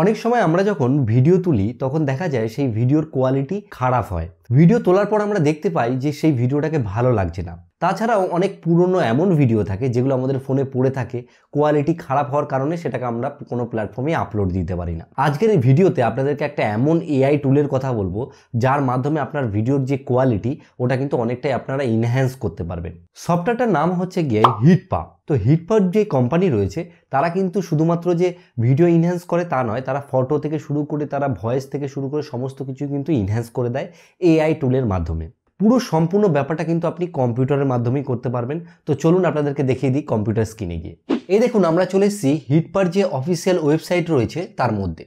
অনেক সময় আমরা যখন ভিডিও তুলি তখন দেখা যায় সেই ভিডিওর কোয়ালিটি খারাপ হয় ভিডিও তোলার পর আমরা দেখতে পাই যে সেই ভিডিওটাকে ভালো লাগছে না তাছাড়াও অনেক পুরনো এমন ভিডিও থাকে যেগুলো আমাদের ফোনে পড়ে থাকে কোয়ালিটি খারাপ হওয়ার কারণে সেটাকে আমরা কোনো প্ল্যাটফর্মে আপলোড দিতে পারি না আজকের এই ভিডিওতে আপনাদেরকে একটা এমন এআই টুলের কথা বলবো যার মাধ্যমে আপনার ভিডিওর যে কোয়ালিটি ওটা কিন্তু অনেকটাই আপনারা ইনহ্যান্স করতে পারবেন সফটওয়্যারটার নাম হচ্ছে গিয়ে হিটপা তো হিটপার যে কোম্পানি রয়েছে তারা কিন্তু শুধুমাত্র যে ভিডিও ইনহ্যান্স করে তা নয় তারা ফটো থেকে শুরু করে তারা ভয়েস থেকে শুরু করে সমস্ত কিছু কিন্তু ইনহ্যান্স করে দেয় এআই টুলের মাধ্যমে পুরো সম্পূর্ণ ব্যাপারটা কিন্তু আপনি কম্পিউটারের মাধ্যমেই করতে পারবেন তো চলুন আপনাদেরকে দেখিয়ে দিই কম্পিউটার স্ক্রিনে গিয়ে এই দেখুন আমরা চলে এসেছি হিটপার যে অফিসিয়াল ওয়েবসাইট রয়েছে তার মধ্যে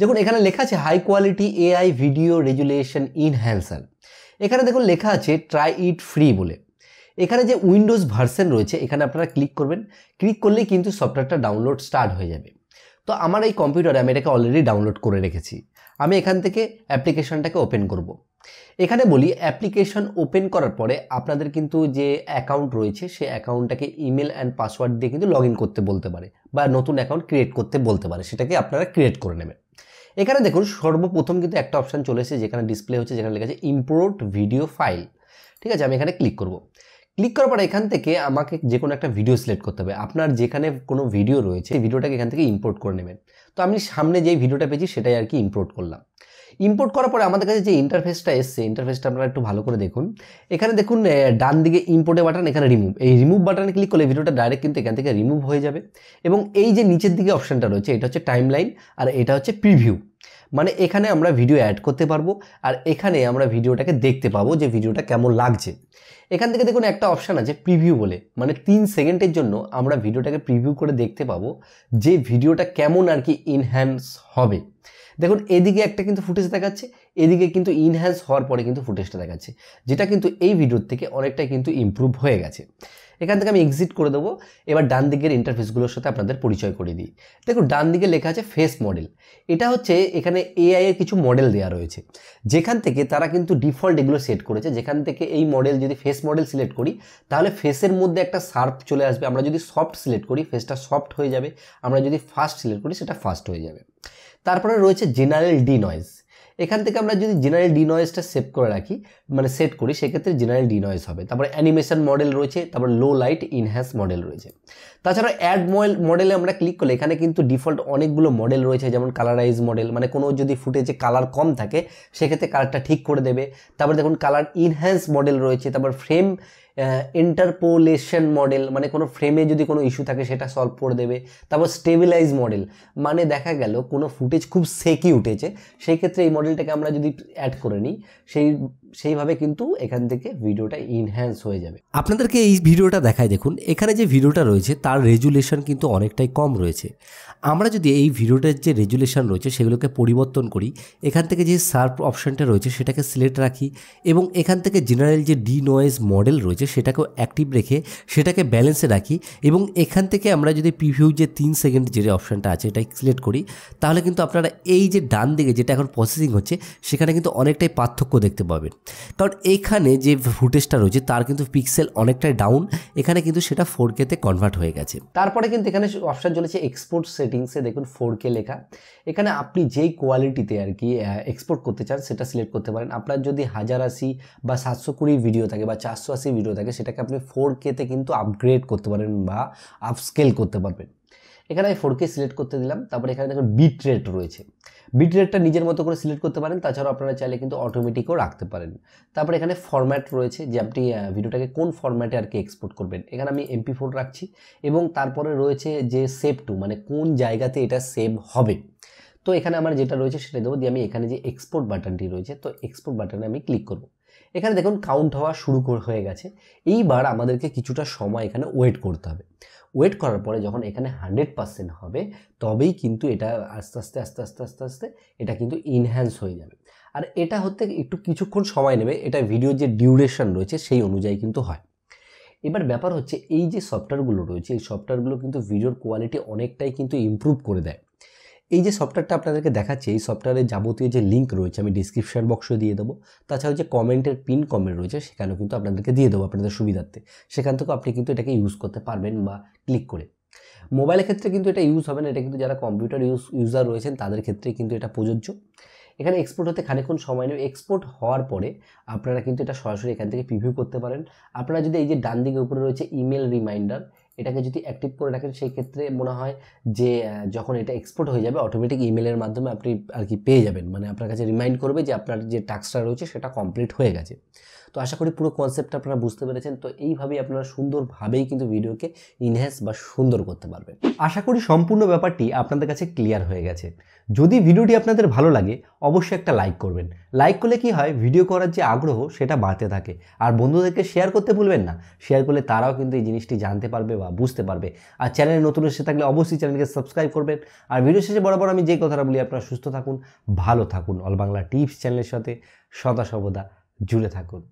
দেখুন এখানে লেখা আছে high quality AI video resolution enhancer এখানে দেখুন লেখা আছে ট্রাই ইট ফ্রি বলে এখানে যে উইন্ডোজ ভার্সন রয়েছে এখানে আপনারা ক্লিক করবেন ক্লিক করলেই কিন্তু সফটওয়্যারটা ডাউনলোড স্টার্ট হয়ে যাবে তো আমার এই কম্পিউটারে আমি এটাকে অলরেডি ডাউনলোড করে রেখেছি আমি এখান থেকে অ্যাপ্লিকেশনটাকে ওপেন করব এখানে বলি অ্যাপ্লিকেশন ওপেন করার পরে আপনাদের কিন্তু যে অ্যাকাউন্ট রয়েছে সে অ্যাকাউন্টটাকে ইমেল অ্যান্ড পাসওয়ার্ড দিয়ে কিন্তু লগ করতে বলতে পারে বা নতুন অ্যাকাউন্ট ক্রিয়েট করতে বলতে পারে সেটাকে আপনারা ক্রিয়েট করে নেবেন এখানে দেখুন সর্বপ্রথম কিন্তু একটা অপশান চলে এসেছে যেখানে ডিসপ্লে হচ্ছে যেখানে লেখা আছে ইম্পোর্ট ভিডিও ফাইল ঠিক আছে আমি এখানে ক্লিক করব ক্লিক করার পর এখান থেকে আমাকে যে কোনো একটা ভিডিও সিলেক্ট করতে হবে আপনার যেখানে কোনো ভিডিও রয়েছে ভিডিওটাকে এখান থেকে ইম্পোর্ট করে নেবেন তো আমি সামনে যেই ভিডিওটা পেয়েছি সেটাই আর কি ইম্পোর্ট করলাম ইম্পোর্ট করার পরে আমাদের কাছে যে ইন্টারফেসটা এসছে ইন্টারফেসটা আপনারা একটু ভালো করে দেখুন এখানে দেখুন ডান দিকে ইম্পোর্টে বাটন এখানে রিমুভ এই রিমুভ বাটনে ক্লিক করলে ভিডিওটা ডাইরেক্ট কিন্তু এখান থেকে রিমুভ হয়ে যাবে এবং এই যে নিচের দিকে অপশানটা রয়েছে এটা হচ্ছে টাইম লাইন আর এটা হচ্ছে প্রিভিউ মানে এখানে আমরা ভিডিও অ্যাড করতে পারবো আর এখানে আমরা ভিডিওটাকে দেখতে পাবো যে ভিডিওটা কেমন লাগছে এখান থেকে দেখুন একটা অপশান আছে প্রিভিউ বলে মানে তিন সেকেন্ডের জন্য আমরা ভিডিওটাকে প্রিভিউ করে দেখতে পাবো যে ভিডিওটা কেমন আর কি ইনহ্যান্স হবে দেখুন এদিকে একটা কিন্তু ফুটেজ দেখাচ্ছে এদিকে কিন্তু ইনহ্যান্স হওয়ার পরে কিন্তু ফুটেজটা দেখাচ্ছে যেটা কিন্তু এই ভিডিওর থেকে অনেকটাই কিন্তু ইম্প্রুভ হয়ে গেছে এখান থেকে আমি এক্সিট করে দেবো এবার ডান দিকের ইন্টারফেসগুলোর সাথে আপনাদের পরিচয় করে দিই দেখুন ডান দিকে লেখা আছে ফেস মডেল এটা হচ্ছে এখানে এআই এর কিছু মডেল দেওয়া রয়েছে যেখান থেকে তারা কিন্তু ডিফল্ট এগুলো সেট করেছে যেখান থেকে এই মডেল যদি ফেস মডেল সিলেক্ট করি তাহলে ফেসের মধ্যে একটা শার্প চলে আসবে আমরা যদি সফট সিলেক্ট করি ফেসটা সফট হয়ে যাবে আমরা যদি ফাস্ট সিলেক্ট করি সেটা ফাস্ট হয়ে যাবে তারপরে রয়েছে জেনারেল ডি নয়েজ এখান থেকে আমরা যদি জেনারেল ডি নয়েজটা সেভ করে রাখি মানে সেট করি সেক্ষেত্রে জেনারেল ডি নয়েজ হবে তারপরে অ্যানিমেশন মডেল রয়েছে তারপর লো লাইট ইনহ্যান্স মডেল রয়েছে তাছাড়া অ্যাড মডেলে আমরা ক্লিক করলে এখানে কিন্তু ডিফল্ট অনেকগুলো মডেল রয়েছে যেমন কালারাইজ মডেল মানে কোনো যদি ফুটেজে কালার কম থাকে সেক্ষেত্রে কালারটা ঠিক করে দেবে তারপর দেখুন কালার ইনহ্যান্স মডেল রয়েছে তারপর ফ্রেম ইন্টারপোলেশন মডেল মানে কোনো ফ্রেমে যদি কোনো ইস্যু থাকে সেটা সলভ করে দেবে তারপর স্টেবিলাইজ মডেল মানে দেখা গেল কোনো ফুটেজ খুব সেকি উঠেছে সেই ক্ষেত্রে এই মডেলটাকে আমরা যদি অ্যাড করে নিই সেই সেইভাবে কিন্তু এখান থেকে ভিডিওটা ইনহ্যান্স হয়ে যাবে আপনাদেরকে এই ভিডিওটা দেখায় দেখুন এখানে যে ভিডিওটা রয়েছে তার রেজুলেশন কিন্তু অনেকটাই কম রয়েছে আমরা যদি এই ভিডিওটার যে রেজুলেশন রয়েছে সেগুলোকে পরিবর্তন করি এখান থেকে যে সার্প অপশানটা রয়েছে সেটাকে সিলেক্ট রাখি এবং এখান থেকে জেনারেল যে ডি নয়েজ মডেল রয়েছে সেটাকেও অ্যাক্টিভ রেখে সেটাকে ব্যালেন্সে রাখি এবং এখান থেকে আমরা যদি প্রিভিউ যে তিন সেকেন্ড যে অপশানটা আছে এটা সিলেক্ট করি তাহলে কিন্তু আপনারা এই যে ডান দিকে যেটা এখন প্রসেসিং হচ্ছে সেখানে কিন্তু অনেকটাই পার্থক্য দেখতে পাবেন কারণ এখানে যে ফুটেজটা রয়েছে তার কিন্তু পিক্সেল অনেকটাই ডাউন এখানে কিন্তু সেটা ফোর কেতে কনভার্ট হয়ে গেছে তারপরে কিন্তু এখানে অপশান চলেছে এক্সপোর্ট সেটিংসে দেখুন ফোর কে লেখা এখানে আপনি যেই কোয়ালিটিতে আর কি এক্সপোর্ট করতে চান সেটা সিলেক্ট করতে পারেন আপনার যদি হাজার আশি বা সাতশো কুড়ি ভিডিও থাকে বা চারশো আশি ভিডিও থাকে সেটাকে আপনি ফোর কেতে কিন্তু আপগ্রেড করতে পারবেন বা আপস্কেল করতে পারবেন এখানে আমি ফোর কে সিলেক্ট করতে দিলাম তারপরে এখানে দেখুন বিট রেট রয়েছে বিট রেটটা নিজের মতো করে সিলেক্ট করতে পারেন তাছাড়াও আপনারা চাইলে কিন্তু অটোমেটিকও রাখতে পারেন তারপরে এখানে ফরম্যাট রয়েছে যে আপনি ভিডিওটাকে কোন ফরম্যাটে আর কি এক্সপোর্ট করবেন এখানে আমি এমপি ফোর রাখছি এবং তারপরে রয়েছে যে সেভ টু মানে কোন জায়গাতে এটা সেভ হবে তো এখানে আমার যেটা রয়েছে সেটা দেবো দিয়ে আমি এখানে যে এক্সপোর্ট বাটনটি রয়েছে তো এক্সপোর্ট বাটনে আমি ক্লিক করবো এখানে দেখুন কাউন্ট হওয়া শুরু হয়ে গেছে এইবার আমাদেরকে কিছুটা সময় এখানে ওয়েট করতে হবে ওয়েট করার পরে যখন এখানে হান্ড্রেড পার্সেন্ট হবে তবেই কিন্তু এটা আস্তে আস্তে আস্তে আস্তে আস্তে আস্তে এটা কিন্তু ইনহ্যান্স হয়ে যাবে আর এটা হতে একটু কিছুক্ষণ সময় নেবে এটা ভিডিওর যে ডিউরেশন রয়েছে সেই অনুযায়ী কিন্তু হয় এবার ব্যাপার হচ্ছে এই যে সফটওয়্যারগুলো রয়েছে এই সফটওয়্যারগুলো কিন্তু ভিডিওর কোয়ালিটি অনেকটাই কিন্তু ইম্প্রুভ করে দেয় এই যে সফটওয়্যারটা আপনাদেরকে দেখাচ্ছে এই সফটওয়্যারের যাবতীয় যে লিঙ্ক রয়েছে আমি ডিসক্রিপশান বক্সে দিয়ে দেবো তাছাড়াও যে কমেন্টের পিন কমেন্ট রয়েছে সেখানেও কিন্তু আপনাদেরকে দিয়ে দেবো আপনাদের সুবিধার্থে সেখান থেকেও আপনি কিন্তু এটাকে ইউজ করতে পারবেন বা ক্লিক করে মোবাইলের ক্ষেত্রে কিন্তু এটা ইউজ হবে না এটা কিন্তু যারা কম্পিউটার ইউজ ইউজার রয়েছেন তাদের ক্ষেত্রে কিন্তু এটা প্রযোজ্য এখানে এক্সপোর্ট হতে খানিক্ষণ সময় নেবে এক্সপোর্ট হওয়ার পরে আপনারা কিন্তু এটা সরাসরি এখান থেকে প্রিভিউ করতে পারেন আপনারা যদি এই যে ডান দিকে উপরে রয়েছে ইমেল রিমাইন্ডার এটাকে যদি অ্যাক্টিভ করে রাখেন সেই ক্ষেত্রে মনে হয় যে যখন এটা এক্সপোর্ট হয়ে যাবে অটোমেটিক ইমেলের মাধ্যমে আপনি আর কি পেয়ে যাবেন মানে আপনার কাছে রিমাইন্ড করবে যে আপনার যে টাস্কটা রয়েছে সেটা কমপ্লিট হয়ে গেছে তো আশা করি পুরো কনসেপ্টটা আপনারা বুঝতে পেরেছেন তো এইভাবেই আপনারা সুন্দরভাবেই কিন্তু ভিডিওকে ইনহ্যান্স বা সুন্দর করতে পারবেন আশা করি সম্পূর্ণ ব্যাপারটি আপনাদের কাছে ক্লিয়ার হয়ে গেছে যদি ভিডিওটি আপনাদের ভালো লাগে অবশ্যই একটা লাইক করবেন লাইক করলে কি হয় ভিডিও করার যে আগ্রহ সেটা বাড়তে থাকে আর বন্ধুদেরকে শেয়ার করতে ভুলবেন না শেয়ার করলে তারাও কিন্তু এই জিনিসটি জানতে পারবে বা বুঝতে পারবে আর চ্যানেলে নতুন এসে থাকলে অবশ্যই চ্যানেলকে সাবস্ক্রাইব করবেন আর ভিডিও শেষে বরাবর আমি যে কথাটা বলি আপনারা সুস্থ থাকুন ভালো থাকুন অল বাংলা টিপস চ্যানেলের সাথে সদা সর্বদা জুড়ে থাকুন